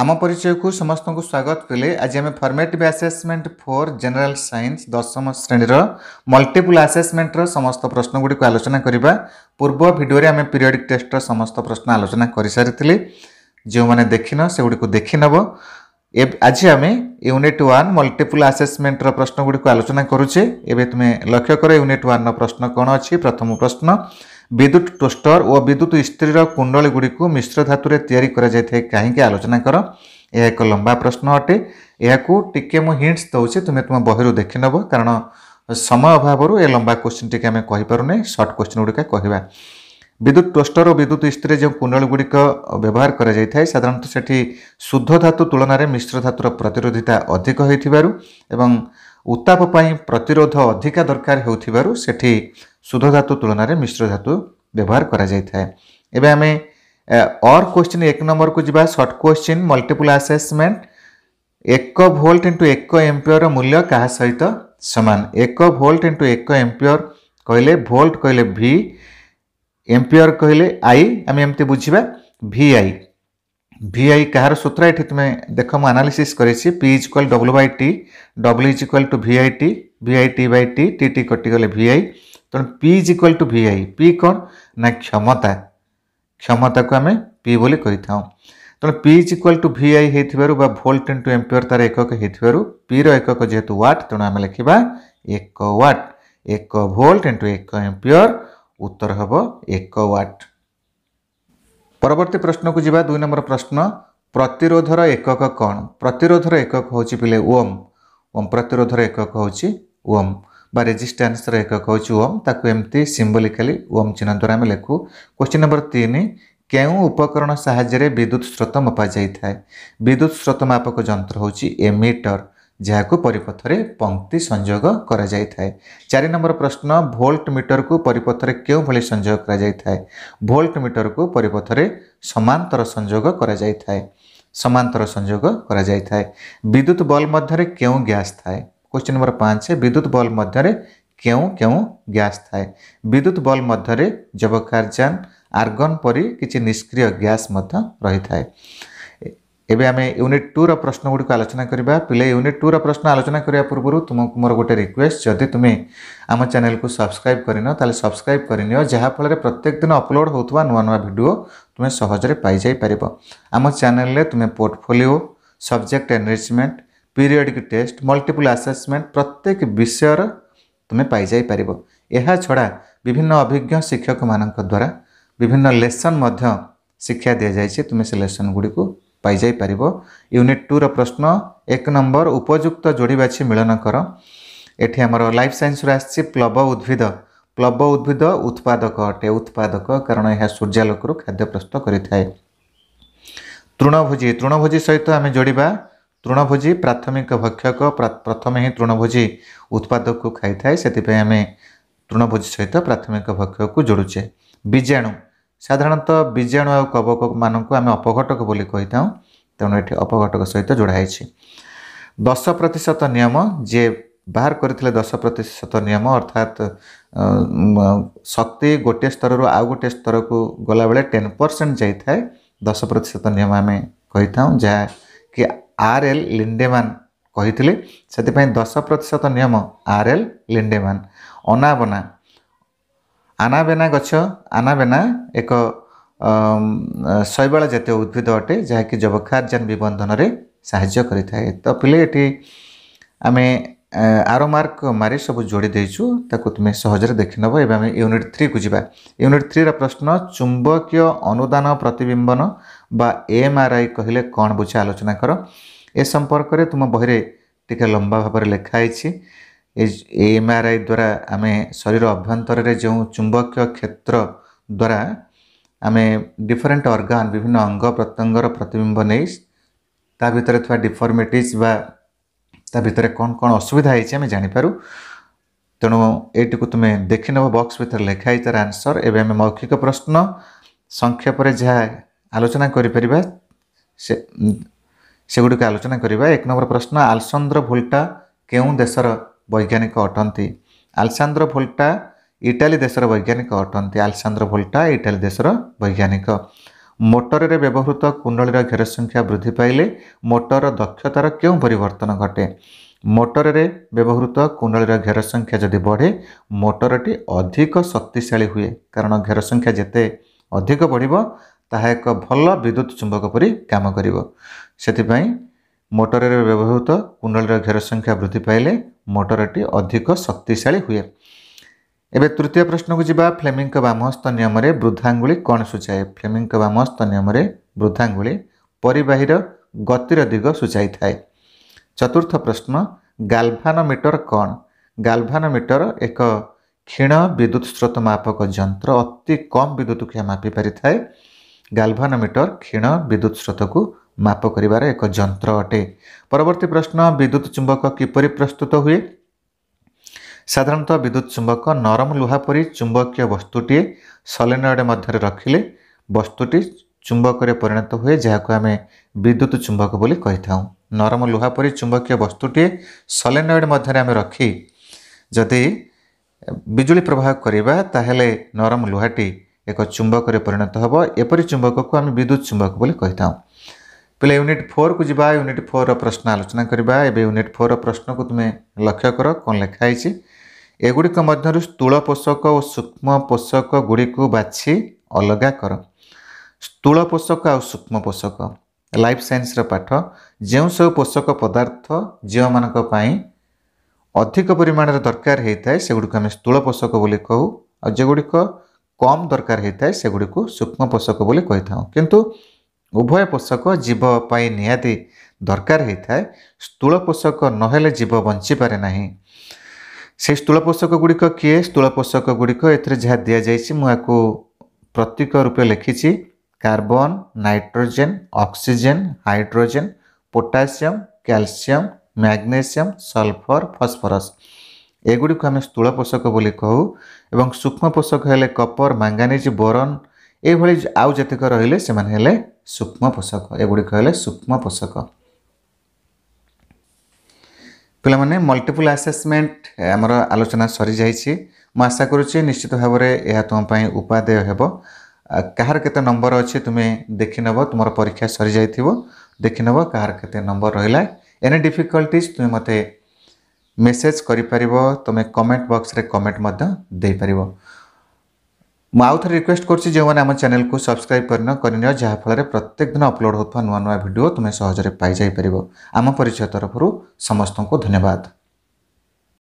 आम परिचय को समस्त को स्वागत कले आज अब formative assessment for general science दसम श्रेणी र मल्टिपुल आसेसमेन्ट र समस्त को आलोचना पूर्व भिडियो अब पिरियडिक टेस्ट रो समस्त प्रश्न आलोचना गरिसकि जो को सगुडी देखिनव आज अनि युनिट वान् मल्टीपल आसेसमेन्ट रो प्रश्न गुड़ी को आलोचना गुड्नु आलोचनामे लक्ष्य क युनिट वान रो प्रश्न कि प्रथम प्रश्न ବିଦ୍ୟୁତ୍ ଟୋଷ୍ଟର ଓ ବିଦ୍ୟୁତ୍ ସ୍ତ୍ରୀର କୁଣ୍ଡଳୀଗୁଡ଼ିକୁ ମିଶ୍ର ଧାତୁରେ ତିଆରି କରାଯାଇଥାଏ କାହିଁକି ଆଲୋଚନା କର ଏହା ଏକ ଲମ୍ବା ପ୍ରଶ୍ନ ଅଟେ ଏହାକୁ ଟିକିଏ ମୁଁ ହିଣ୍ଟସ୍ ଦେଉଛି ତୁମେ ତୁମ ବହିରୁ ଦେଖିନେବ କାରଣ ସମୟ ଅଭାବରୁ ଏ ଲମ୍ବା କୋଶ୍ଚିନ୍ ଟିକେ ଆମେ କହିପାରୁନେ ସର୍ଟ କୋଶ୍ଚିନ୍ ଗୁଡ଼ିକ କହିବା ବିଦ୍ୟୁତ୍ ଟୋଷ୍ଟର ଓ ବିଦ୍ୟୁତ୍ ସ୍ତ୍ରୀରେ ଯେଉଁ କୁଣ୍ଡଳୀଗୁଡ଼ିକ ବ୍ୟବହାର କରାଯାଇଥାଏ ସାଧାରଣତଃ ସେଠି ଶୁଦ୍ଧ ଧାତୁ ତୁଳନାରେ ମିଶ୍ର ଧାତୁର ପ୍ରତିରୋଧିତା ଅଧିକ ହୋଇଥିବାରୁ ଏବଂ ଉତ୍ତାପ ପାଇଁ ପ୍ରତିରୋଧ ଅଧିକା ଦରକାର ହେଉଥିବାରୁ ସେଠି ସୁଧ ଧାତୁ ତୁଳନାରେ ମିଶ୍ର ଧାତୁ ବ୍ୟବହାର କରାଯାଇଥାଏ ଏବେ ଆମେ ଅର୍ କ୍ୱେଶ୍ଚିନ୍ ଏକ ନମ୍ବରକୁ ଯିବା ସର୍ଟ କ୍ୱେଶ୍ଚିନ୍ ମଲ୍ଟିପୁଲ୍ ଆସେସମେଣ୍ଟ ଏକ ଭୋଲ୍ଟ ଇଣ୍ଟୁ ଏକ ଏମ୍ପିୟର ମୂଲ୍ୟ କାହା ସହିତ ସମାନ ଏକ ଭୋଲ୍ଟ ଇଣ୍ଟୁ ଏକ ଏମ୍ପିୟର କହିଲେ ଭୋଲ୍ଟ କହିଲେ ଭି ଏମ୍ପିୟର କହିଲେ ଆଇ ଆମେ ଏମିତି ବୁଝିବା ଭି ଆଇ ଭି ଆଇ କାହାର ସୂତ୍ର ଏଠି ତୁମେ ଦେଖ ମୁଁ ଆନାଲିସିସ୍ କରିଛି P is equal W by T W is equal to V I T V I T by T T T କଟିଗଲେ ଭି ଆଇ ତେଣୁ P is equal to V I P କ'ଣ ନା କ୍ଷମତା କ୍ଷମତାକୁ ଆମେ ପି ବୋଲି କହିଥାଉ ତେଣୁ P is equal to V I ହେଇଥିବାରୁ ବା ଭୋଲ୍ଟ ଇଣ୍ଟୁ ଏମ୍ପିୟର ତା'ର ଏକକ ହେଇଥିବାରୁ ପିର ଏକକ ଯେହେତୁ ୱାଟ୍ ତେଣୁ ଆମେ ଲେଖିବା ଏକ ୱାଟ୍ ଏକ ଭୋଲ୍ଟ ଇଣ୍ଟୁ ଏକ ଏମ୍ପିୟର ଉତ୍ତର ହେବ ଏକ ୱାଟ୍ ପରବର୍ତ୍ତୀ ପ୍ରଶ୍ନକୁ ଯିବା ଦୁଇ ନମ୍ବର ପ୍ରଶ୍ନ ପ୍ରତିରୋଧର ଏକକ କ'ଣ ପ୍ରତିରୋଧର ଏକକ ହେଉଛି ପିଲେ ଓମ୍ ଓମ୍ ପ୍ରତିରୋଧର ଏକକ ହେଉଛି ଓମ୍ रेजिस्टेंस रेखा एक कौच ओम ताकूमी सिम्बोलिकाली ओम चिन्ह द्वारा आम लिखु क्वेश्चन नंबर तीन केकरण साहय विद्युत स्रोत मपा जाए विद्युत स्रोत मापक जंत्र हूँ एमिटर जहाँ परिपथर पंक्ति संयोग कर चार नंबर प्रश्न भोल्ट मीटर को परिपथर के संयोग कर भोल्ट मीटर को परिपथ में सामांतर संजोग कराए सामांतर संजोग कराए विद्युत बल्ब मध्य क्यों गैस थाए क्वेश्चन नंबर पाँच विद्युत बल मध्य क्यों क्यों गैस थाए विद्युत बल मध्य जब जबकर्जन आर्गन पी किसी निष्क्रिय गैस रही थाए एवं आम यूनिट टूर प्रश्न गुड़ आलोचना करवा पे यूनिट टूर प्रश्न आलोचना करने पूर्व तुमको मोर गोटे रिक्वेस्ट जदि तुम्हें आम चेल को सब्सक्राइब करे सब्सक्राइब करनी जहाँफल प्रत्येक दिन अपलोड होता नुआ नुआ भिड तुम्हें सहजे पाई पार आम चेल तुम्हें portfolio subject enrichment periodic test multiple assessment ପ୍ରତ୍ୟେକ ବିଷୟର ତୁମେ ପାଇଯାଇପାରିବ ଏହା ଛଡ଼ା ବିଭିନ୍ନ ଅଭିଜ୍ଞ ଶିକ୍ଷକମାନଙ୍କ ଦ୍ୱାରା ବିଭିନ୍ନ ଲେସନ୍ ମଧ୍ୟ ଶିକ୍ଷା ଦିଆଯାଇଛି ତୁମେ ସେ ଲେସନ୍ ଗୁଡ଼ିକୁ ପାଇଯାଇପାରିବ ୟୁନିଟ୍ ଟୁର ପ୍ରଶ୍ନ ଏକ ନମ୍ବର ଉପଯୁକ୍ତ ଯୋଡ଼ି ବାଛି ମିଳନ କର ଏଠି ଆମର ଲାଇଫ୍ ସାଇନ୍ସରୁ ଆସିଛି ପ୍ଲବ ଉଦ୍ଭିଦ ପ୍ଲବ ଉଦ୍ଭିଦ ଉତ୍ପାଦକ ଅଟେ ଉତ୍ପାଦକ କାରଣ ଏହା ସୂର୍ଯ୍ୟାଲୋକରୁ ଖାଦ୍ୟ ପ୍ରସ୍ତୁତ କରିଥାଏ ତୃଣଭୋଜି ତୃଣଭୋଜି ସହିତ ଆମେ ଯୋଡ଼ିବା তৃণভোজী ପ୍ରାଥମିକ ଭକ୍ଷକ ପ୍ରଥମେ ହିଁ ତୃଣଭୋଜୀ ଉତ୍ପାଦକୁ ଖାଇଥାଏ ସେଥିପାଇଁ ଆମେ ତୃଣଭୋଜୀ ସହିତ ପ୍ରାଥମିକ ଭକ୍ଷକକୁ ଯୋଡ଼ୁଛେ ବୀଜାଣୁ ସାଧାରଣତଃ ବୀଜାଣୁ ଆଉ କବକମାନଙ୍କୁ ଆମେ ଅପଘଟକ ବୋଲି କହିଥାଉ ତେଣୁ ଏଠି ଅପଘଟକ ସହିତ ଯୋଡ଼ା ହେଇଛି ଦଶ ପ୍ରତିଶତ ନିୟମ ଯିଏ ବାହାର କରିଥିଲେ ଦଶ ପ୍ରତିଶତ ନିୟମ ଅର୍ଥାତ୍ ଶକ୍ତି ଗୋଟିଏ ସ୍ତରରୁ ଆଉ ଗୋଟିଏ ସ୍ତରକୁ ଗଲାବେଳେ ଟେନ୍ ପରସେଣ୍ଟ ଯାଇଥାଏ ଦଶ ପ୍ରତିଶତ ନିୟମ ଆମେ କହିଥାଉ ଯାହାକି ଆର୍ ଏଲ୍ ଲିଣ୍ଡେମାନ୍ କହିଥିଲେ ସେଥିପାଇଁ ଦଶ ପ୍ରତିଶତ ନିୟମ ଆର୍ ଏଲ୍ ଲିଣ୍ଡେମାନ୍ ଅନାବନା ଆନାବେନା ଗଛ ଆନାବେନା ଏକ ଶୈବାଳ ଜାତୀୟ ଉଦ୍ଭିଦ ଅଟେ ଯାହାକି ଯବକ୍ଷାର୍ଯ୍ୟାନ୍ ବିବନ୍ଧନରେ ସାହାଯ୍ୟ କରିଥାଏ ତ ପିଲେ ଏଠି ଆମେ ଆର ମାର୍କ ମାରି ସବୁ ଯୋଡ଼ି ଦେଇଛୁ ତାକୁ ତୁମେ ସହଜରେ ଦେଖିନେବ ଏବେ ଆମେ ୟୁନିଟ୍ ଥ୍ରୀକୁ ଯିବା ୟୁନିଟ୍ ଥ୍ରୀର ପ୍ରଶ୍ନ ଚୁମ୍ବକୀୟ ଅନୁଦାନ ପ୍ରତିବିମ୍ବନ ବା ଏମ୍ ଆର୍ ଆଇ କହିଲେ କ'ଣ ବୁଝେ ଆଲୋଚନା କର ଏ ସମ୍ପର୍କରେ ତୁମ ବହିରେ ଟିକେ ଲମ୍ବା ଭାବରେ ଲେଖା ହେଇଛି ଏ ଏମ୍ ଆର୍ ଆଇ ଦ୍ୱାରା ଆମେ ଶରୀର ଅଭ୍ୟନ୍ତରରେ ଯେଉଁ ଚୁମ୍ବକୀୟ କ୍ଷେତ୍ର ଦ୍ୱାରା ଆମେ ଡିଫରେଣ୍ଟ ଅର୍ଗାନ ବିଭିନ୍ନ ଅଙ୍ଗ ପ୍ରତ୍ୟଙ୍ଗର ପ୍ରତିବିମ୍ବ ନେଇ ତା ଭିତରେ ଥିବା ଡିଫର୍ମିଟିଜ୍ ବା ତା ଭିତରେ କ'ଣ କ'ଣ ଅସୁବିଧା ହେଇଛି ଆମେ ଜାଣିପାରୁ ତେଣୁ ଏଇଟିକୁ ତୁମେ ଦେଖିନେବ ବକ୍ସ ଭିତରେ ଲେଖା ହେଇଛି ତା'ର ଆନ୍ସର୍ ଏବେ ଆମେ ମୌଖିକ ପ୍ରଶ୍ନ ସଂକ୍ଷେପରେ ଯାହା ଆଲୋଚନା କରିପାରିବା ସେ ସେଗୁଡ଼ିକୁ ଆଲୋଚନା କରିବା ଏକ ନମ୍ବର ପ୍ରଶ୍ନ ଆଲସାନ୍ଦ୍ର ଭୁଲ୍ଟା କେଉଁ ଦେଶର ବୈଜ୍ଞାନିକ ଅଟନ୍ତି ଆଲସାନ୍ଦ୍ର ଭୁଲ୍ଟା ଇଟାଲୀ ଦେଶର ବୈଜ୍ଞାନିକ ଅଟନ୍ତି ଆଲସାନ୍ଦ୍ର ଭୁଲ୍ଟା ଇଟାଲୀ ଦେଶର ବୈଜ୍ଞାନିକ ମୋଟରରେ ବ୍ୟବହୃତ କୁଣ୍ଡଳୀର ଘେର ସଂଖ୍ୟା ବୃଦ୍ଧି ପାଇଲେ ମୋଟରର ଦକ୍ଷତାର କେଉଁ ପରିବର୍ତ୍ତନ ଘଟେ ମୋଟରରେ ବ୍ୟବହୃତ କୁଣ୍ଡଳୀର ଘେର ସଂଖ୍ୟା ଯଦି ବଢ଼େ ମୋଟରଟି ଅଧିକ ଶକ୍ତିଶାଳୀ ହୁଏ କାରଣ ଘେର ସଂଖ୍ୟା ଯେତେ ଅଧିକ ବଢ଼ିବ ତାହା ଏକ ଭଲ ବିଦ୍ୟୁତ ଚୁମ୍ବକ ପରି କାମ କରିବ ସେଥିପାଇଁ ମୋଟରରେ ବ୍ୟବହୃତ କୁଣ୍ଡଳୀର ଘେର ସଂଖ୍ୟା ବୃଦ୍ଧି ପାଇଲେ ମୋଟରଟି ଅଧିକ ଶକ୍ତିଶାଳୀ ହୁଏ ଏବେ ତୃତୀୟ ପ୍ରଶ୍ନକୁ ଯିବା ଫ୍ଲେମିଙ୍କ ବାମହସ୍ତ ନିୟମରେ ବୃଦ୍ଧାଙ୍ଗୁଳି କ'ଣ ସୂଚାଏ ଫ୍ଲେମିଙ୍କ ବାମହସ୍ତ ନିୟମରେ ବୃଦ୍ଧାଙ୍ଗୁଳି ପରିବାହୀର ଗତିର ଦିଗ ସୂଚାଇଥାଏ ଚତୁର୍ଥ ପ୍ରଶ୍ନ ଗାଲଭାନୋମିଟର କ'ଣ ଗାଲଭାନୋମିଟର ଏକ କ୍ଷୀଣ ବିଦ୍ୟୁତ ସ୍ରୋତ ମାପକ ଯନ୍ତ୍ର ଅତି କମ୍ ବିଦ୍ୟୁତକୁ ଏହା ମାପିପାରିଥାଏ ଗାଲଭାନୋମିଟର କ୍ଷୀଣ ବିଦ୍ୟୁତ ସ୍ରୋତକୁ ମାପ କରିବାର ଏକ ଯନ୍ତ୍ର ଅଟେ ପରବର୍ତ୍ତୀ ପ୍ରଶ୍ନ ବିଦ୍ୟୁତ ଚୁମ୍ବକ କିପରି ପ୍ରସ୍ତୁତ ହୁଏ ସାଧାରଣତଃ ବିଦ୍ୟୁତ୍ ଚୁମ୍ବକ ନରମ ଲୁହା ପରି ଚୁମ୍ବକୀୟ ବସ୍ତୁଟିଏ ସଲେନଏଡ଼ ମଧ୍ୟରେ ରଖିଲେ ବସ୍ତୁଟି ଚୁମ୍ବକରେ ପରିଣତ ହୁଏ ଯାହାକୁ ଆମେ ବିଦ୍ୟୁତ୍ ଚୁମ୍ବକ ବୋଲି କହିଥାଉ ନରମ ଲୁହା ପରି ଚୁମ୍ବକୀୟ ବସ୍ତୁଟିଏ ସଲେନଏଡ଼ ମଧ୍ୟରେ ଆମେ ରଖି ଯଦି ବିଜୁଳି ପ୍ରବାହ କରିବା ତାହେଲେ ନରମ ଲୁହାଟି ଏକ ଚୁମ୍ବକରେ ପରିଣତ ହେବ ଏପରି ଚୁମ୍ବକକୁ ଆମେ ବିଦ୍ୟୁତ୍ ଚୁମ୍ବକ ବୋଲି କହିଥାଉ ପିଲା ୟୁନିଟ୍ ଫୋର୍କୁ ଯିବା ୟୁନିଟ୍ ଫୋର୍ର ପ୍ରଶ୍ନ ଆଲୋଚନା କରିବା ଏବେ ୟୁନିଟ୍ ଫୋର୍ର ପ୍ରଶ୍ନକୁ ତୁମେ ଲକ୍ଷ୍ୟ କର କ'ଣ ଲେଖା ହେଇଛି ଏଗୁଡ଼ିକ ମଧ୍ୟରୁ ସ୍ଥୁଳ ପୋଷକ ଓ ସୂକ୍ଷ୍ମ ପୋଷକ ଗୁଡ଼ିକୁ ବାଛି ଅଲଗା କର ସ୍ଥୁଳ ପୋଷକ ଆଉ ସୂକ୍ଷ୍ମ ପୋଷକ ଲାଇଫ୍ ସାଇନ୍ସର ପାଠ ଯେଉଁ ସବୁ ପୋଷକ ପଦାର୍ଥ ଝିଅମାନଙ୍କ ପାଇଁ ଅଧିକ ପରିମାଣରେ ଦରକାର ହୋଇଥାଏ ସେଗୁଡ଼ିକୁ ଆମେ ସ୍ଥୁଳ ପୋଷକ ବୋଲି କହୁ ଆଉ ଯେଗୁଡ଼ିକ କମ୍ ଦରକାର ହୋଇଥାଏ ସେଗୁଡ଼ିକୁ ସୂକ୍ଷ୍ମ ପୋଷକ ବୋଲି କହିଥାଉ କିନ୍ତୁ ଉଭୟ ପୋଷକ ଜୀବ ପାଇଁ ନିହାତି ଦରକାର ହୋଇଥାଏ ସ୍ଥୁଳ ପୋଷକ ନହେଲେ ଜୀବ ବଞ୍ଚିପାରେ ନାହିଁ সেই ସ୍ଥୂଳପୋଷକ ଗୁଡ଼ିକ କିଏ ସ୍ଥୂଳପୋଷକ ଗୁଡ଼ିକ ଏଥିରେ ଯାହା ଦିଆଯାଇଛି ମୁଁ ଆକୁ ପ୍ରତୀକ ରୂପେ ଲେଖିଛି carbon nitrogen oxygen hydrogen potassium calcium magnesium sulphur phosphorus ଏଗୁଡ଼ିକୁ ଆମେ ସ୍ଥୂଳ ପୋଷକ ବୋଲି କହୁ ଏବଂ ସୂକ୍ଷ୍ମ ପୋଷକ ହେଲେ କପର ମାଙ୍ଗାନିଜ୍ ବୋରନ୍ ଏଭଳି ଆଉ ଯେତେକ ରହିଲେ ସେମାନେ ହେଲେ ସୂକ୍ଷ୍ମ ପୋଷକ ଏଗୁଡ଼ିକ ହେଲେ ସୂକ୍ଷ୍ମ ପୋଷକ ପିଲାମାନେ ମଲ୍ଟିପୁଲ୍ ଆସେସମେଣ୍ଟ ଆମର ଆଲୋଚନା ସରିଯାଇଛି ମୁଁ ଆଶା କରୁଛି ନିଶ୍ଚିତ ଭାବରେ ଏହା ତୁମ ପାଇଁ ଉପାଦେୟ ହେବ କାହାର କେତେ ନମ୍ବର ଅଛି ତୁମେ ଦେଖିନେବ ତୁମର ପରୀକ୍ଷା ସରିଯାଇଥିବ ଦେଖିନେବ କାହାର କେତେ ନମ୍ବର ରହିଲା ଏନି ଡିଫିକଲ୍ଟିଜ୍ ତୁମେ ମୋତେ ମେସେଜ୍ କରିପାରିବ ତୁମେ କମେଣ୍ଟ ବକ୍ସରେ କମେଣ୍ଟ ମଧ୍ୟ ଦେଇପାରିବ ମୁଁ ଆଉ ଥରେ ରିକ୍ୱେଷ୍ଟ କରୁଛି ଯେଉଁମାନେ ଆମ ଚ୍ୟାନେଲକୁ ସବସ୍କ୍ରାଇବ୍ କରିନିଅ କରିନିଅ ଯାହାଫଳରେ ପ୍ରତ୍ୟେକ ଦିନ ଅପଲୋଡ଼ ହେଉଥିବା ନୂଆ ନୂଆ ଭିଡ଼ିଓ ତୁମେ ସହଜରେ ପାଇଯାଇପାରିବ ଆମ ପରିଚୟ ତରଫରୁ ସମସ୍ତଙ୍କୁ ଧନ୍ୟବାଦ